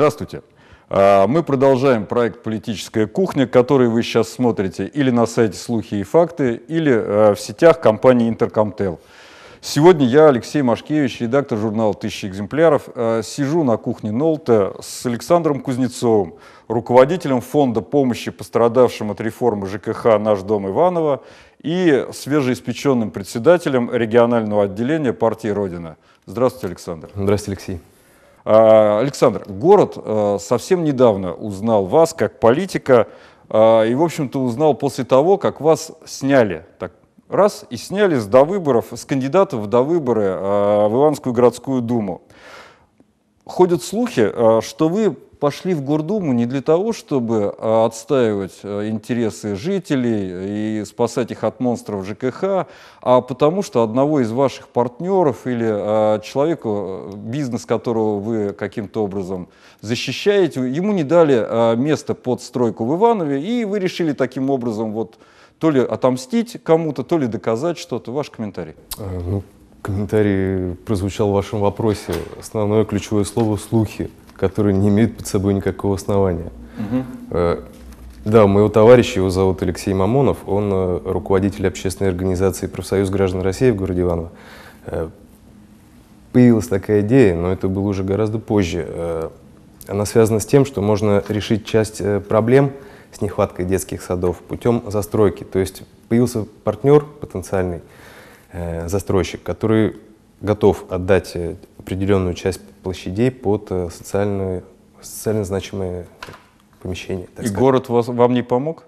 Здравствуйте. А, мы продолжаем проект «Политическая кухня», который вы сейчас смотрите или на сайте «Слухи и факты», или а, в сетях компании «Интеркомтел». Сегодня я, Алексей Машкевич, редактор журнала «Тысяча экземпляров», а, сижу на кухне Нолта с Александром Кузнецовым, руководителем фонда помощи пострадавшим от реформы ЖКХ «Наш дом Иваново» и свежеиспеченным председателем регионального отделения партии «Родина». Здравствуйте, Александр. Здравствуйте, Алексей. А, Александр, город а, совсем недавно узнал вас как политика а, и, в общем-то, узнал после того, как вас сняли, так раз, и сняли с до выборов, с кандидатов до выборы в Иванскую городскую думу. Ходят слухи, что вы пошли в Гордуму не для того, чтобы э, отстаивать э, интересы жителей и спасать их от монстров ЖКХ, а потому что одного из ваших партнеров или э, человеку, бизнес которого вы каким-то образом защищаете, ему не дали место под стройку в Иванове, и вы решили таким образом вот то ли отомстить кому-то, то ли доказать что-то. Ваш комментарий. Ну, комментарий прозвучал в вашем вопросе. Основное ключевое слово «слухи» которые не имеют под собой никакого основания. Угу. Да, у моего товарища, его зовут Алексей Мамонов, он э, руководитель общественной организации «Профсоюз граждан России» в городе Иваново. Э, появилась такая идея, но это было уже гораздо позже. Она связана с тем, что можно решить часть проблем с нехваткой детских садов путем застройки. То есть появился партнер потенциальный, застройщик, который готов отдать э, определенную часть площадей под э, социальную, социально значимые помещения. И сказать. город вас, вам не помог?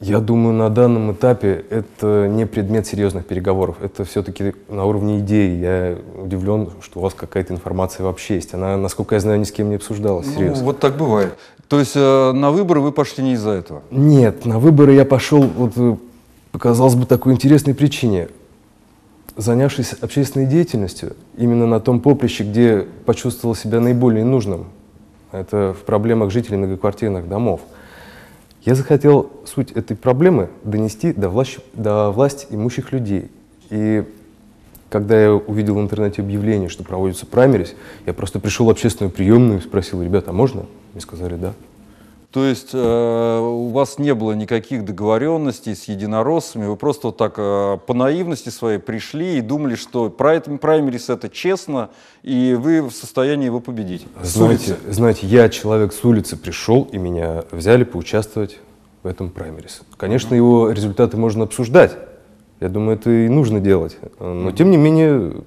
Я думаю, на данном этапе это не предмет серьезных переговоров. Это все-таки на уровне идеи. Я удивлен, что у вас какая-то информация вообще есть. Она, насколько я знаю, ни с кем не обсуждалась. Ну, серьезно. вот так бывает. То есть э, на выборы вы пошли не из-за этого? Нет, на выборы я пошел, вот, э, казалось бы, такой интересной причине занявшись общественной деятельностью, именно на том поприще, где почувствовал себя наиболее нужным, это в проблемах жителей многоквартирных домов, я захотел суть этой проблемы донести до власть до власти имущих людей. И когда я увидел в интернете объявление, что проводится праймерис, я просто пришел в общественную приемную и спросил, ребята, а можно? Мне сказали, да. То есть э, у вас не было никаких договоренностей с единороссами, вы просто вот так э, по наивности своей пришли и думали, что праймерис это честно, и вы в состоянии его победить. Знаете, знаете, я человек с улицы пришел, и меня взяли поучаствовать в этом праймерис. Конечно, mm-hmm. его результаты можно обсуждать. Я думаю, это и нужно делать. Но, mm-hmm. тем не менее,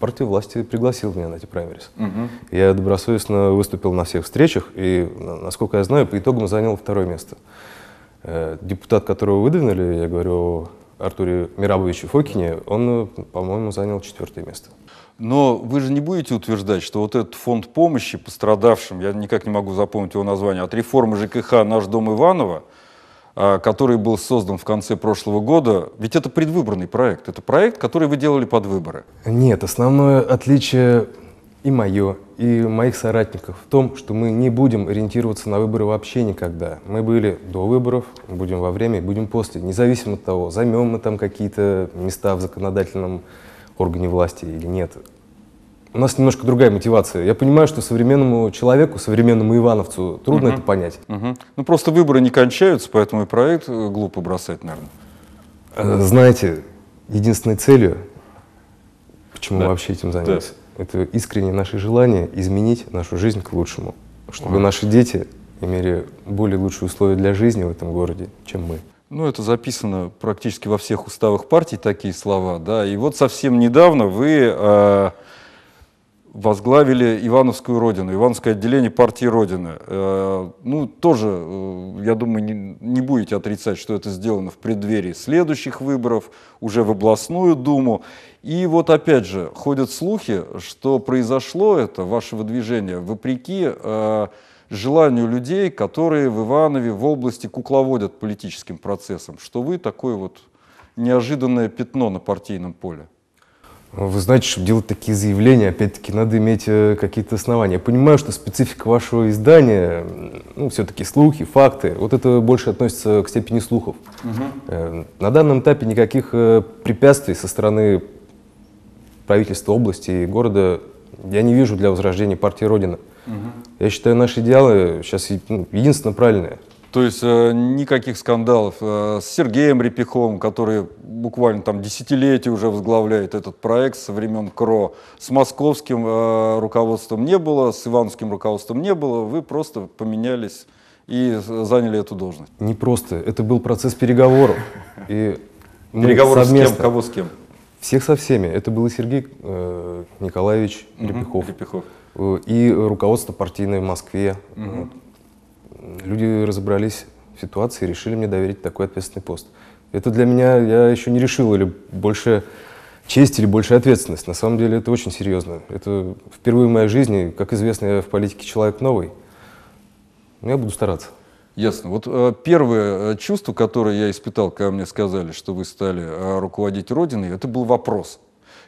партию власти пригласила меня на эти праймерис. Угу. Я добросовестно выступил на всех встречах, и, насколько я знаю, по итогам занял второе место. Э, депутат, которого выдвинули, я говорю о Артуре Мирабовиче Фокине, он, по-моему, занял четвертое место. Но вы же не будете утверждать, что вот этот фонд помощи пострадавшим, я никак не могу запомнить его название, от реформы ЖКХ «Наш дом Иванова», а, который был создан в конце прошлого года, ведь это предвыборный проект, это проект, который вы делали под выборы. Нет, основное отличие и мое, и моих соратников в том, что мы не будем ориентироваться на выборы вообще никогда. Мы были до выборов, будем во время будем после, независимо от того, займем мы там какие-то места в законодательном органе власти или нет у нас немножко другая мотивация. Я понимаю, что современному человеку, современному Ивановцу трудно угу. это понять. Угу. Ну просто выборы не кончаются, поэтому и проект э, глупо бросать, наверное. Э, знаете, единственной целью, почему да. мы вообще этим занялись, да. это искреннее наше желание изменить нашу жизнь к лучшему, чтобы угу. наши дети имели более лучшие условия для жизни в этом городе, чем мы. Ну, это записано практически во всех уставах партий такие слова, да. И вот совсем недавно вы э, возглавили Ивановскую Родину, Ивановское отделение партии Родины. Э, ну, тоже, э, я думаю, не, будете отрицать, что это сделано в преддверии следующих выборов, уже в областную думу. И вот опять же, ходят слухи, что произошло это, ваше выдвижение, вопреки э, желанию людей, которые в Иванове, в области кукловодят политическим процессом, что вы такое вот неожиданное пятно на партийном поле. Вы знаете, чтобы делать такие заявления, опять-таки, надо иметь э, какие-то основания. Я понимаю, что специфика вашего издания, ну, все-таки слухи, факты, вот это больше относится к степени слухов. Угу. На данном этапе никаких э, препятствий со стороны правительства области и города я не вижу для возрождения партии Родина. Угу. Я считаю, наши идеалы сейчас ну, единственно правильные – то есть э, никаких скандалов э, с Сергеем Репиховым, который буквально там десятилетие уже возглавляет этот проект со времен КРО, с московским э, руководством не было, с ивановским руководством не было, вы просто поменялись и заняли эту должность. Не просто, это был процесс переговоров. И Переговоры с кем, кого с кем? Всех со всеми. Это был и Сергей Николаевич Репихов. Репихов. И руководство партийное в Москве. Угу люди разобрались в ситуации и решили мне доверить такой ответственный пост. Это для меня, я еще не решил, или больше честь, или больше ответственность. На самом деле это очень серьезно. Это впервые в моей жизни, как известно, я в политике человек новый. Но я буду стараться. Ясно. Вот э, первое э, чувство, которое я испытал, когда мне сказали, что вы стали э, руководить Родиной, это был вопрос.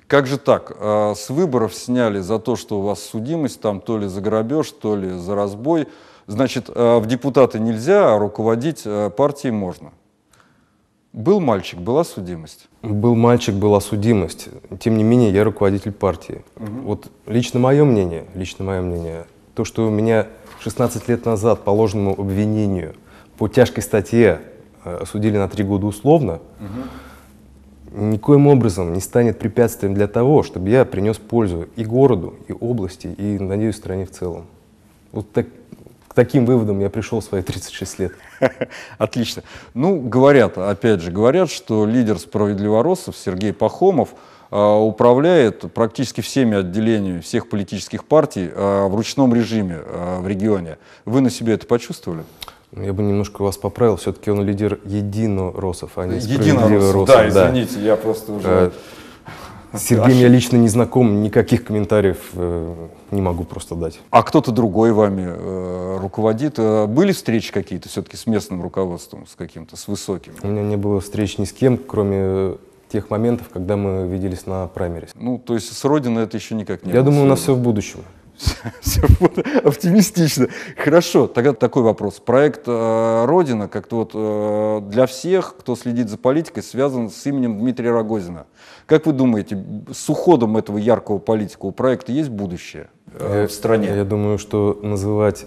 Как же так? с выборов сняли за то, что у вас судимость, там то ли за грабеж, то ли за разбой. Значит, э, в депутаты нельзя, а руководить э, партией можно. Был мальчик, была судимость. Был мальчик, была судимость. Тем не менее, я руководитель партии. Угу. Вот лично мое мнение, лично мое мнение, то, что у меня 16 лет назад по ложному обвинению по тяжкой статье осудили э, на три года условно, угу. никоим образом не станет препятствием для того, чтобы я принес пользу и городу, и области, и, надеюсь, стране в целом. Вот так, к таким выводам я пришел в свои 36 лет. Отлично. Ну, говорят, опять же, говорят, что лидер справедливоросов Сергей Пахомов а, управляет практически всеми отделениями всех политических партий а, в ручном режиме а, в регионе. Вы на себе это почувствовали? Ну, я бы немножко вас поправил, все-таки он лидер единоросов, а не справедливоросов. Да, да, извините, я просто уже... С Сергеем я лично не знаком, никаких комментариев э, не могу просто дать. А кто-то другой вами э, руководит? Э, были встречи какие-то все-таки с местным руководством, с каким-то, с высоким? У меня не было встреч ни с кем, кроме э, тех моментов, когда мы виделись на праймере. Ну, то есть с Родиной это еще никак не Я было думаю, связано. у нас все в будущем. Оптимистично. Хорошо, тогда такой вопрос. Проект э, «Родина» как-то вот э, для всех, кто следит за политикой, связан с именем Дмитрия Рогозина. Как вы думаете, с уходом этого яркого политика у проекта есть будущее э, в стране? Я думаю, что называть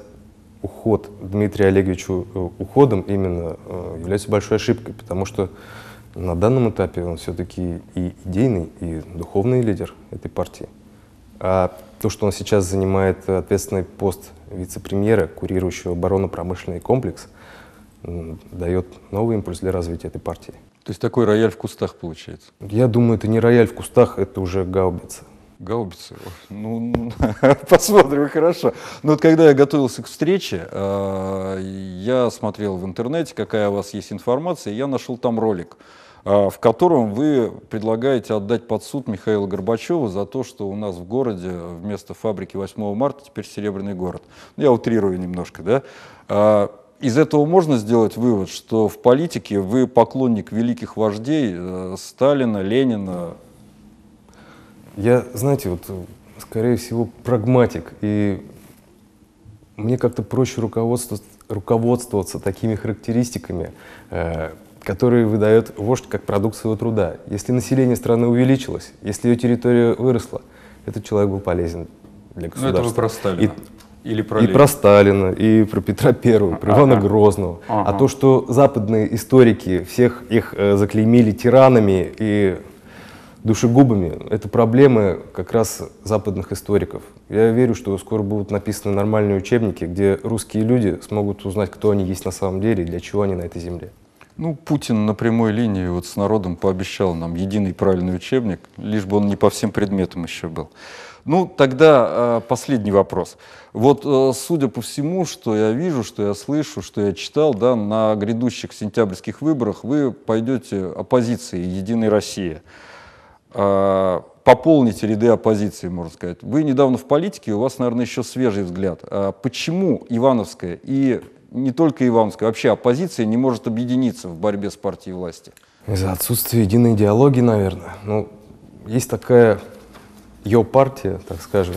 уход Дмитрия Олеговича уходом именно является большой ошибкой, потому что на данном этапе он все-таки и идейный, и духовный лидер этой партии. А то, что он сейчас занимает э, ответственный пост вице-премьера, курирующего оборонно-промышленный комплекс, дает новый импульс для развития этой партии. То есть такой рояль в кустах получается? Я думаю, это не рояль в кустах, это уже гаубица. Гаубицы? Ну, посмотрим, хорошо. Но ну, вот когда я готовился к встрече, э, я смотрел в интернете, какая у вас есть информация, и я нашел там ролик э, в котором вы предлагаете отдать под суд Михаила Горбачева за то, что у нас в городе вместо фабрики 8 марта теперь Серебряный город. Ну, я утрирую немножко, да? Э, из этого можно сделать вывод, что в политике вы поклонник великих вождей Сталина, Ленина, я, знаете, вот, скорее всего, прагматик, и мне как-то проще руководствоваться, руководствоваться такими характеристиками, э, которые выдает вождь как продукт своего труда. Если население страны увеличилось, если ее территория выросла, этот человек был полезен для государства. Ну, это вы про Сталина. И, Или про и про Сталина, и про Петра Первого, про Ивана а ага. Грозного. Ага. А то, что западные историки всех их э, заклеймили тиранами и душегубами. Это проблемы как раз западных историков. Я верю, что скоро будут написаны нормальные учебники, где русские люди смогут узнать, кто они есть на самом деле и для чего они на этой земле. Ну, Путин на прямой линии вот с народом пообещал нам единый правильный учебник, лишь бы он не по всем предметам еще был. Ну, тогда э, последний вопрос. Вот, э, судя по всему, что я вижу, что я слышу, что я читал, да, на грядущих сентябрьских выборах вы пойдете оппозицией «Единой России». Э, пополнить ряды оппозиции, можно сказать. Вы недавно в политике, у вас, наверное, еще свежий взгляд. Э, почему Ивановская и не только Ивановская, вообще оппозиция не может объединиться в борьбе с партией власти? Из-за отсутствия единой идеологии, наверное. Ну, есть такая ее партия, так скажем,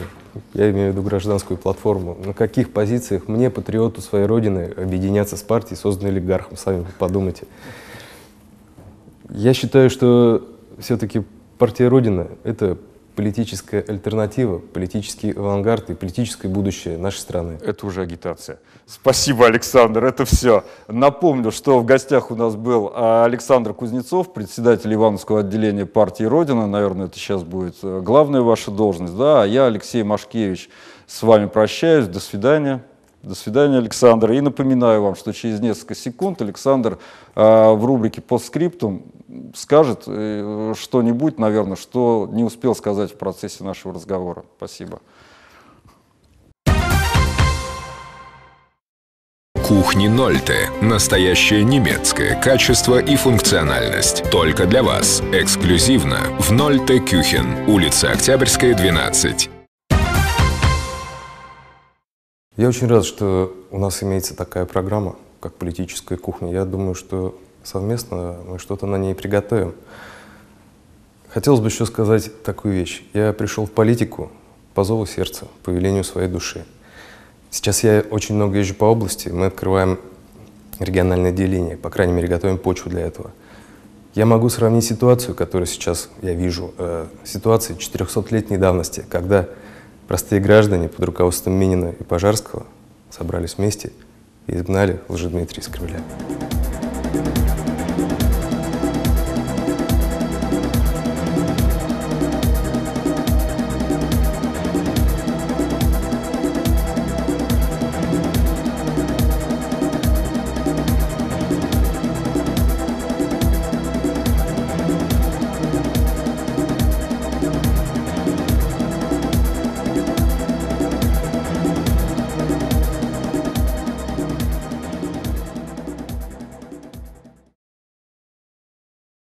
я имею в виду гражданскую платформу, на каких позициях мне, патриоту своей родины, объединяться с партией, созданной олигархом, сами подумайте. Я считаю, что все-таки Партия Родина — это политическая альтернатива, политический авангард и политическое будущее нашей страны. Это уже агитация. Спасибо, Александр, это все. Напомню, что в гостях у нас был а, Александр Кузнецов, председатель Ивановского отделения партии Родина. Наверное, это сейчас будет э, главная ваша должность. Да, а я, Алексей Машкевич, с вами прощаюсь. До свидания. До свидания, Александр. И напоминаю вам, что через несколько секунд Александр э, в рубрике «Постскриптум» скажет э, что-нибудь, наверное, что не успел сказать в процессе нашего разговора. Спасибо. кухни Нольте. Настоящее немецкое качество и функциональность. Только для вас. Эксклюзивно в Нольте Кюхен. Улица Октябрьская, 12. Я очень рад, что у нас имеется такая программа, как политическая кухня. Я думаю, что совместно мы что-то на ней приготовим. Хотелось бы еще сказать такую вещь. Я пришел в политику по зову сердца, по велению своей души. Сейчас я очень много езжу по области, мы открываем региональное деление, по крайней мере, готовим почву для этого. Я могу сравнить ситуацию, которую сейчас я вижу, э, ситуации 400-летней давности, когда простые граждане под руководством Минина и Пожарского собрались вместе и изгнали Лжедмитрия из Кремля.